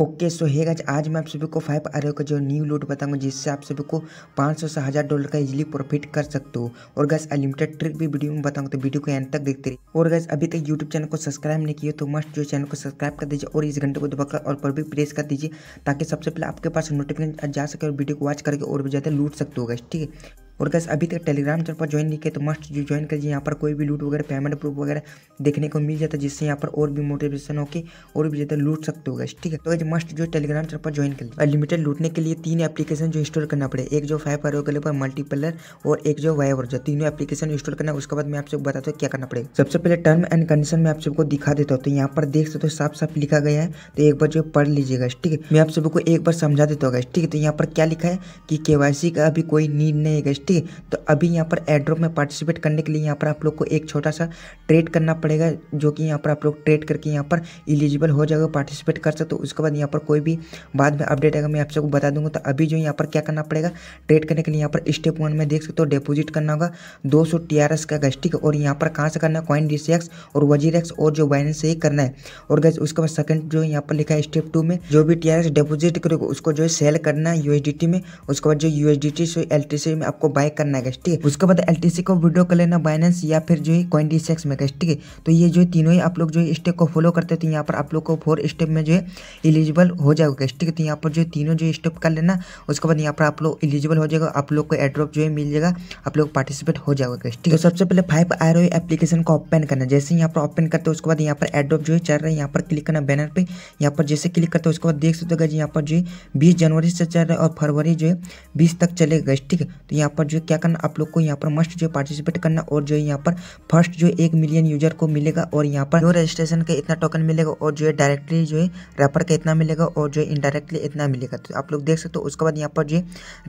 okay so है गाज आज मैं आप सभी को फाइव आर का जो न्यू लोड बताऊंगा जिससे आप सभी को पाँच सौ से हज़ार डॉलर का इजीली प्रॉफिट कर सकते हो और गैस अनलिमिटेड ट्रिक भी वीडियो में बताऊंगा तो वीडियो को एंड तक देखते रहिए और गैस अभी तक यूट्यूब चैनल को सब्सक्राइब नहीं किया तो मस्ट जो चैनल को सब्सक्राइब कर दीजिए और इस घंटे को दबाकर और पर भी प्रेस कर दीजिए ताकि सबसे पहले आपके पास नोटिफिकेशन जा सके और वीडियो को वॉच करके और भी ज़्यादा लूट सकते हो गैस ठीक है और कैसे अभी तक टेलीग्राम चैनल पर ज्वाइन नहीं किया तो मस्ट जो ज्वाइन करिए यहाँ पर कोई भी लूट वगैरह पेमेंट प्रूफ वगैरह देखने को मिल जाता है जिससे यहाँ पर और भी मोटिवेशन होकर और भी ज़्यादा लूट सकते हो गए ठीक है तो आज मस्ट जो टेलीग्राम चैनल पर ज्वाइन करिए अनलिमिटेड लूटने के लिए तीन एप्लीकेशन जो इंस्टॉल करना पड़े एक जो फाइव आर पर मल्टीपलर और एक जो वाई वर्जर तीनों एप्लीकेशन इंस्टॉल करना है उसके बाद मैं आपसे बताता हूँ क्या करना पड़ेगा सबसे पहले टर्म एंड कंडीशन में आप सबको दिखा देता हूँ तो यहाँ पर देख सकते हो साफ साफ लिखा गया है तो एक बार जो पढ़ लीजिएगा ठीक है मैं आप सबको एक बार समझा देता हूँ ठीक है तो यहाँ पर क्या लिखा है कि केवासी का अभी कोई नीड नहीं है थे तो अभी यहाँ पर एड्रॉप में पार्टिसिपेट करने के लिए यहाँ पर आप लोग को एक छोटा सा ट्रेड करना पड़ेगा जो कि यहाँ पर आप लोग ट्रेड करके यहाँ पर एलिजिबल हो जाएगा पार्टिसिपेट कर सकते हो उसके बाद यहाँ पर कोई भी बाद में अपडेट आएगा मैं आप सबको बता दूंगा तो अभी जो यहाँ पर क्या करना पड़ेगा ट्रेड करने के लिए यहाँ पर स्टेप वन में देख सकते हो डिपोजिट करना होगा दो सौ टी आर एस का गस्टिक और यहाँ पर कहाँ से करना है कॉइन रिसेक्स और वजीर एक्स और जो बाइनेंस से ही करना है और गैस उसके बाद सेकंड जो यहाँ पर लिखा है स्टेप टू में जो भी टी आर एस डिपोजिट करोगे उसको जो है सेल करना है यूएसडीटी में उसके बाद जो यूएसडीटी से एलटीसी में आपको बाय करना है ठीक है उसके बाद एल को वीडियो कर लेना बाइनेंस या फिर जो है कॉइन डी में ठीक है तो ये जो तीनों ही आप लोग जो है स्टेप को फॉलो करते हो तो यहाँ पर आप लोग को फोर स्टेप में जो है एलिजिबल हो जाएगा ठीक है तो यहाँ पर जो तीनों जो स्टेप कर लेना उसके बाद यहाँ पर आप लोग एलिजिबल हो जाएगा आप लोग को एड्रॉप जो है मिल जाएगा आप लोग पार्टिसिपेट हो जाएगा ठीक है तो सबसे पहले फाइव आर एप्लीकेशन को ओपन करना जैसे यहाँ पर ओपन करते हो उसके बाद यहाँ पर एड्रॉप जो है चल रहा है यहाँ पर क्लिक करना बैनर पे यहाँ पर जैसे क्लिक करते हो उसके बाद देख सकते हो यहाँ पर जो है बीस जनवरी से चल रहा है और फरवरी जो है बीस तक चलेगा ठीक है तो यहाँ पर पर जो क्या करना आप लोग को यहाँ पर मस्ट जो पार्टिसिपेट करना और जो यहाँ पर फर्स्ट जो एक मिलियन यूजर को मिलेगा और यहाँ पर जो रजिस्ट्रेशन का इतना टोकन मिलेगा और जो है डायरेक्टली जो है रेफर का इतना मिलेगा और जो इनडायरेक्टली इतना मिलेगा तो आप लोग देख सकते हो उसके बाद यहाँ पर जो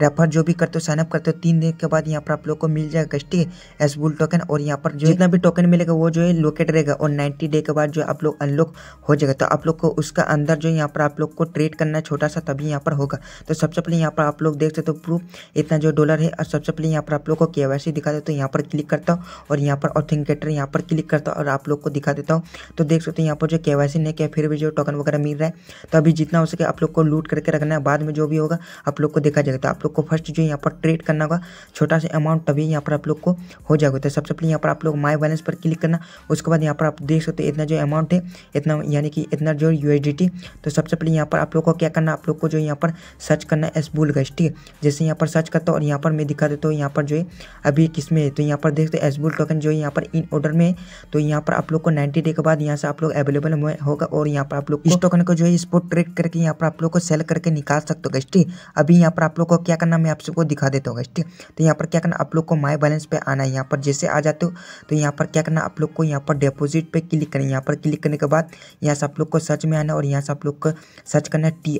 रेफर जो भी करते हो साइनअप करते हो तीन दिन के बाद यहाँ पर आप लोग को मिल जाएगा कस्टी एस बुल टोकन और यहाँ पर जो जितना भी टोकन मिलेगा वो जो है लोकेट रहेगा और नाइन्टी डे के बाद जो आप लोग अनलॉक हो जाएगा तो आप लोग को उसका अंदर जो यहाँ पर आप लोग को ट्रेड करना छोटा सा तभी यहाँ पर होगा तो सबसे पहले यहाँ पर आप लोग देख सकते हो प्रूफ इतना जो डॉलर है और सबसे सबसे पहले यहाँ पर आप लोग को के दिखा देता हूँ यहाँ पर क्लिक करता हूँ और यहाँ पर ऑथेंटिकेटर यहाँ पर क्लिक करता हूँ और आप लोग को दिखा देता हूँ तो देख सकते हो यहाँ पर जो के वाई नहीं किया फिर भी जो टोकन वगैरह मिल रहा है तो अभी जितना हो सके आप लोग को लूट करके रखना है बाद में जो भी होगा आप लोग को देखा जाएगा तो आप लोग को फर्स्ट जो यहाँ पर ट्रेड करना होगा छोटा सा अमाउंट तभी यहाँ पर आप लोग को हो जाएगा तो सबसे पहले यहाँ पर आप लोग माई बैलेंस पर क्लिक करना उसके बाद यहाँ पर आप देख सकते हो इतना जो अमाउंट है इतना यानी कि इतना जो यू तो सबसे पहले यहाँ पर आप लोग को क्या करना आप लोग को जो यहाँ पर सर्च करना है एस बुल ठीक है जैसे यहाँ पर सर्च करता हूँ और यहाँ पर मैं दिखा देता हूँ यहाँ पर जो है अभी किस में है तो यहाँ पर देख सकते हैं एसबुल टोकन जो है यहाँ पर इन ऑर्डर में तो यहाँ पर आप लोग को नाइन्टी डे के बाद यहाँ से आप लोग अवेलेबल होगा और यहाँ पर आप लोग इस टोकन को जो है स्पोर्ट ट्रेड करके यहाँ पर आप लोग को सेल करके निकाल सकते हो ठीक अभी यहाँ पर आप लोग को क्या करना मैं आप सबको दिखा देता हूँ ठीक तो यहाँ पर क्या करना आप लोग को माई बैलेंस पर आना है यहाँ पर जैसे आ जाते हो तो यहाँ पर क्या करना आप लोग को यहाँ पर डिपोजिट पर क्लिक करें यहाँ पर क्लिक करने के बाद यहाँ से आप लोग को सर्च में आना और यहाँ से आप लोग को सर्च करना है टी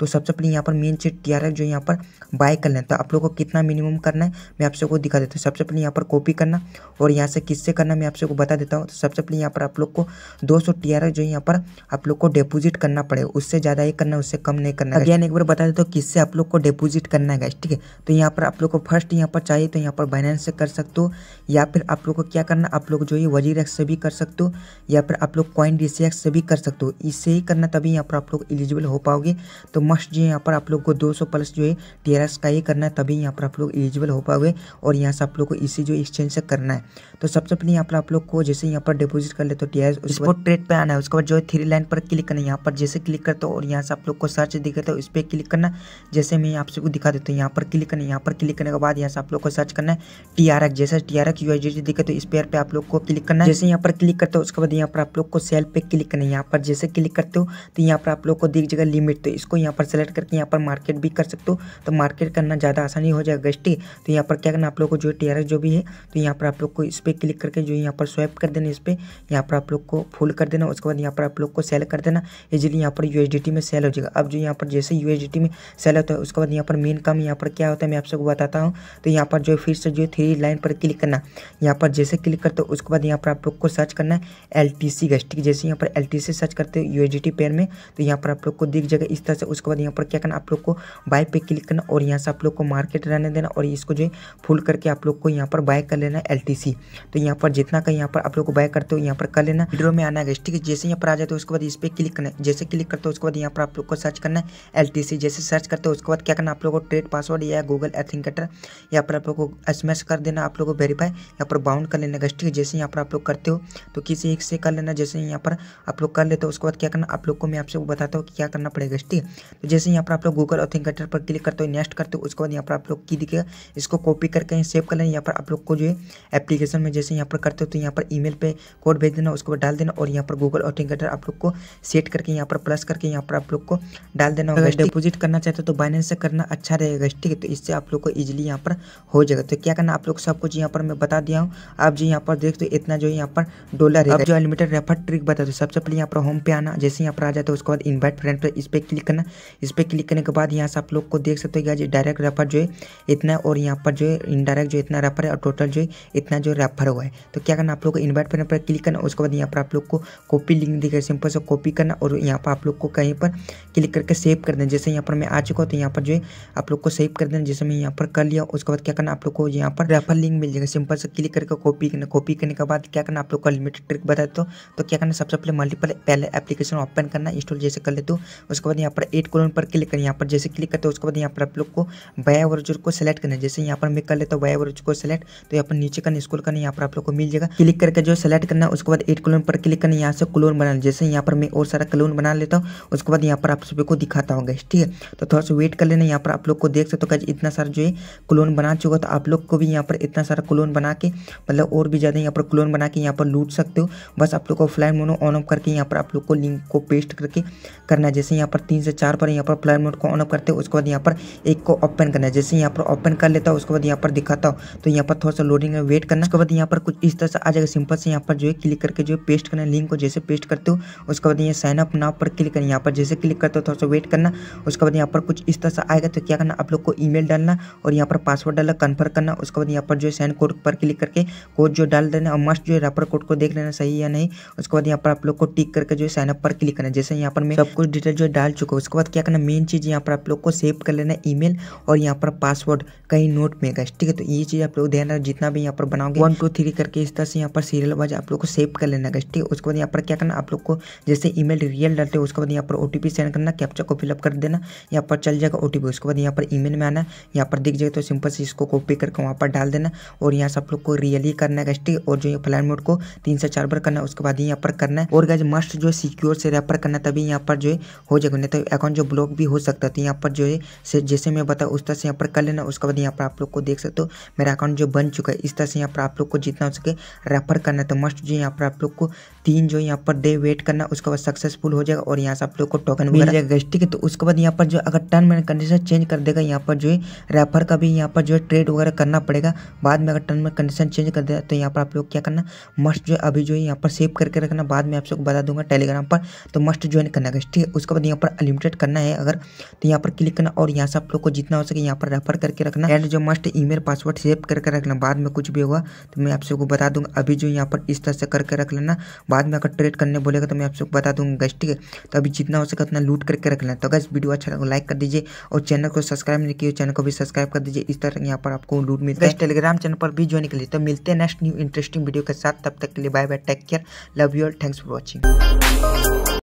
तो सबसे पहले यहाँ पर मेन चीज टी जो यहाँ पर बाय कर लें तो आप लोग को कितना मिनिमम मिनिमम करना है मैं आपसे को दिखा देता हूँ सबसे पहले यहाँ पर कॉपी करना और यहाँ से किससे करना मैं आपसे को बता देता हूँ तो सबसे पहले यहाँ पर आप लोग को दो सौ जो यहाँ पर आप लोग को डिपोजिट करना पड़ेगा उससे ज़्यादा ही करना उससे कम नहीं करना अगेन एक बार बता देता हूँ किससे आप लोग को डिपोजिट करना है ठीक है तो यहाँ पर आप लोग को फर्स्ट यहाँ पर चाहिए तो यहाँ पर बाइनेंस से कर सकते हो या फिर आप लोग को क्या करना आप लोग जो है वजीर से भी कर सकते हो या फिर आप लोग कॉइन डी से भी कर सकते हो इससे ही करना तभी यहाँ पर आप लोग एलिजिबल हो पाओगे तो मस्ट जो यहाँ पर आप लोग को 200 प्लस जो है टी का ही करना है तभी यहाँ पर आप लोग एलिजिबल हो पाओगे और यहाँ से आप लोग को इसी जो एक्सचेंज से करना है तो सबसे पहले यहाँ पर आप लोग को जैसे यहाँ पर डिपोजिट कर ले तो टी आई उसके ट्रेड पर आना है उसके बाद जो थ्री लाइन पर क्लिक करना है यहाँ पर जैसे क्लिक करते हो और यहाँ से आप लोग को सर्च दिखे तो उस पर क्लिक करना जैसे मैं आप सबको दिखा देता हूँ यहाँ पर क्लिक करना यहाँ पर क्लिक करने के बाद यहाँ से आप लोग को सर्च करना है टी आर एक्स जैसे T R X U I G दिखे तो इस पेयर पर आप लोग को क्लिक करना है जैसे यहाँ पर क्लिक करते हो उसके बाद यहाँ पर आप लोग को सेल पे क्लिक करना है यहाँ पर जैसे क्लिक करते हो तो यहाँ पर आप लोग को दिख जाएगा लिमिट तो इसको यहाँ पर सेलेक्ट करके यहाँ पर मार्केट भी कर सकते हो तो मार्केट करना ज़्यादा आसानी हो जाएगा रिक्वेस्ट तो यहाँ पर क्या करना आप लोग को जो टी जो भी है तो यहाँ पर आप लोग को इस पर क्लिक करके जो यहाँ पर स्वैप कर देना इस पर यहाँ पर आप लोग को फुल कर देना उसके बाद यहाँ पर आप लोग को सेल कर देना इजिली यहाँ पर यू में सेल हो जाएगा अब जो यहाँ पर जैसे यू में सेल होता है उसके बाद यहाँ पर मेन काम यहाँ पर क्या होता है मैं आप सबको बताता हूँ तो यहाँ पर जो फिर से जो थ्री लाइन पर क्लिक करना यहाँ पर जैसे क्लिक करते हो उसके बाद यहाँ पर आप लोग को सर्च करना है एल टी सी गैस ठीक जैसे यहाँ पर एल टी सी सर्च करते हो यू पेयर में तो यहाँ पर आप लोग को दिख जाएगा इस तरह से उसके बाद यहाँ पर क्या करना आप लोग को बाय पे क्लिक करना और यहाँ से आप लोग को मार्केट रहने देना देना और इसको जो है फुल करके आप लोग को यहाँ पर बाय कर लेना एल तो यहाँ पर जितना का यहाँ पर आप लोग को बाय करते हो यहाँ पर कर लेना विड्रो में आना है ठीक है जैसे यहाँ पर आ जाते हो उसके बाद इस पर क्लिक करना है जैसे क्लिक करते हो उसके बाद यहाँ पर आप लोग को सर्च करना है एल जैसे सर्च करते हो उसके बाद क्या करना आप लोग को ट्रेड पासवर्ड या गूगल एथिंकेटर यहाँ पर आप लोग को एस कर देना आप लोग को वेरीफाई यहाँ पर बाउंड कर लेना है ठीक है जैसे यहाँ पर आप लोग करते हो तो किसी एक से कर लेना जैसे यहाँ पर आप लोग कर लेते हो उसके बाद क्या करना आप लोग को मैं आपसे बताता हूँ कि क्या करना पड़ेगा ठीक है तो जैसे यहाँ पर आप लोग गूगल ऑथिंकेटर पर क्लिक करते हो नेक्स्ट करते हो उसके बाद यहाँ पर आप लोग की ठीक है इसको कॉपी करके यहाँ सेव कर लेना यहाँ पर आप लोग को जो है एप्लीकेशन में जैसे यहाँ पर करते हो तो यहाँ पर ईमेल पे कोड भेज देना उसके बाद डाल देना और यहाँ पर गूगल ऑथेंटिकेटर आप लोग को सेट करके यहाँ पर प्लस करके यहाँ पर आप लोग को डाल देना अगर डिपोजिट करना चाहते हो तो बाइनेंस से करना अच्छा रहेगा ठीक है तो इससे आप लोग को ईजिली यहाँ पर हो जाएगा तो क्या करना आप लोग सब कुछ यहाँ पर मैं बता दिया हूँ आप जो यहाँ पर देख हो इतना जो यहाँ पर डॉलर है जो अनलिमिटेड रेफर ट्रिक बता दो सबसे पहले यहाँ पर होम पे आना जैसे यहाँ पर आ जाता है उसके बाद इन्वाइट फ्रेंड पर इस पर क्लिक करना इस पर क्लिक करने के बाद यहाँ से आप लोग को देख सकते हो डायरेक्ट रेफर जो है इतना और यहाँ पर जो है इनडायरेक्ट जो इतना रेफर है और टोटल जो है इतना जो रेफर हुआ है तो क्या करना आप लोग को इन्वाइट पर क्लिक करना उसके बाद यहाँ पर आप लोग को कॉपी लिंक दिखेगा सिंपल से कॉपी करना और यहाँ पर आप लोग को कहीं पर क्लिक करके सेव कर देना जैसे यहाँ पर मैं आ चुका हूँ तो यहाँ पर जो है आप लोग को सेव कर देना जैसे मैं यहाँ पर कर लिया उसके बाद क्या करना आप लोग को यहाँ पर रेफर लिंक मिल जाएगा सिंपल से क्लिक करके कॉपी करना कॉपी करने के बाद क्या करना आप लोग का लिमिटेड ट्रिक बता दो तो क्या करना सबसे पहले मल्टीपल पहले एप्लीकेशन ओपन करना इंस्टॉल जैसे कर लेते हो उसके बाद यहाँ पर एट कॉलोन पर क्लिक करना यहाँ पर जैसे क्लिक करते हो उसके बाद यहाँ पर आप लोग को बाया वर्जर को सिलेक्ट सेलेक्ट करना है जैसे यहाँ पर मैं कर लेता हूँ वाई को सेलेक्ट तो यहाँ पर नीचे का स्कूल करना यहाँ पर आप लोग को मिल जाएगा क्लिक करके जो सेलेक्ट करना है उसके बाद एट कलोन पर क्लिक करना यहाँ से क्लोन बनाना जैसे यहाँ पर मैं और सारा क्लोन बना लेता हूँ उसके बाद यहाँ पर आप सभी को दिखाता हूँ गैस ठीक है तो थोड़ा सा वेट कर लेना यहाँ पर आप लोग को देख सकते हो इतना सारा जो है क्लोन बना चुका तो आप लोग को भी यहाँ पर इतना सारा क्लोन बना के मतलब और भी ज़्यादा यहाँ पर क्लोन बना के यहाँ पर लूट सकते हो बस आप लोग को फ्लाइन मोनो ऑन ऑफ करके यहाँ पर आप लोग को लिंक को पेस्ट करके करना है जैसे यहाँ पर तीन से चार पर यहाँ पर फ्लाइन मोड को ऑन ऑफ करते हो उसके बाद यहाँ पर एक को ओपन करना है जैसे यहाँ पर ओपन ओपन कर लेता हूँ उसके बाद यहाँ पर दिखाता हूँ तो यहाँ पर थोड़ा सा लोडिंग में वेट करना उसके बाद यहाँ पर कुछ इस तरह से आ जाएगा सिंपल से यहाँ पर जो है क्लिक करके जो है पेस्ट करना लिंक को जैसे पेस्ट करते हो उसके बाद यहाँ साइन अप नाव पर क्लिक करना यहाँ पर जैसे क्लिक करते हो थोड़ा सा वेट करना उसके बाद यहाँ पर कुछ इस तरह से आएगा तो क्या करना आप लोग को ई डालना और यहाँ पर पासवर्ड डालना कन्फर्म करना उसके बाद यहाँ पर जो है साइन कोड पर क्लिक करके कोड जो डाल देना और मस्ट जो है रेफर कोड को देख लेना सही या नहीं उसके बाद यहाँ पर आप लोग को टिक करके जो है साइनअप पर क्लिक करना जैसे यहाँ पर मैं सब कुछ डिटेल जो डाल चुका हूँ उसके बाद क्या करना मेन चीज़ यहाँ पर आप लोग को सेव कर लेना ईमेल और यहाँ पर पासवर्ड कहीं नोट में गए ठीक है तो ये चीज़ आप लोग ध्यान रखना जितना भी यहाँ पर बनाओगे वन टू थ्री करके इस तरह से यहाँ पर सीरियल वाइज आप लोग को सेव कर लेना गए ठीक है उसके बाद यहाँ पर क्या करना आप लोग को जैसे ईमेल रियल डालते हैं उसके बाद यहाँ पर ओ सेंड करना कैप्चा को फिलअप कर देना यहाँ पर चल जाएगा ओ उसके बाद यहाँ पर मेल में आना यहाँ पर दिख जाएगा तो सिंपल से इसको कॉपी करके वहाँ पर डाल देना और यहाँ से आप लोग को रियल ही करना है ठीक और जो ये फ्लाइन मोड को तीन से चार बार करना है उसके बाद ही यहाँ पर करना है और गैज मस्ट जो सिक्योर से रेफर करना तभी यहाँ पर जो है हो जाएगा नहीं तो अकाउंट जो ब्लॉक भी हो सकता है तो यहाँ पर जो है जैसे मैं बताऊँ उस तरह से यहाँ पर कर लेना उसके बाद यहाँ पर आप लोग को देख सकते हो मेरा अकाउंट जो बन चुका है इस तरह से यहाँ पर आप लोग को जितना हो सके रेफर करना तो मस्ट जो यहाँ पर आप लोग को तीन जो यहाँ पर डे वेट करना उसके बाद सक्सेसफुल हो जाएगा और यहाँ से आप लोग को टोकन मिल जाएगा ठीक है तो उसके बाद यहाँ पर जो अगर टर्म एंड कंडीशन चेंज कर देगा यहाँ पर जो है रेफर का भी यहाँ पर जो है ट्रेड वगैरह करना पड़ेगा बाद में अगर टर्म एंड कंडीशन चेंज कर देगा तो यहाँ पर आप लोग क्या करना मस्ट जो है अभी जो है यहाँ पर सेव करके रखना बाद में आप सबको बता दूंगा टेलीग्राम पर तो मस्ट ज्वाइन करना ठीक है उसके बाद यहाँ पर अनलिमिटेड करना है अगर तो यहाँ पर क्लिक करना और यहाँ से आप लोग को जितना हो सके यहाँ पर रेफर करके करके रखना एंड जो मस्ट ईमेल पासवर्ड सेव करके रखना बाद में कुछ भी होगा तो मैं आप सबको बता दूंगा अभी जो यहाँ पर इस तरह से करके रख लेना बाद में अगर ट्रेड करने बोलेगा तो मैं आप सबको बता दूंगा गैस ठीक है तो अभी जितना हो सके उतना लूट करके रख लेना तो अगर वीडियो अच्छा लगा लाइक कर दीजिए और चैनल को सब्सक्राइब नहीं किया चैनल को भी सब्सक्राइब कर दीजिए इस तरह यहाँ पर आपको लूट मिलता है टेलीग्राम चैनल पर भी ज्वाइन कर लिए तो मिलते हैं नेक्स्ट न्यू इंटरेस्टिंग वीडियो के साथ तब तक के लिए bye bye take care love you all thanks for watching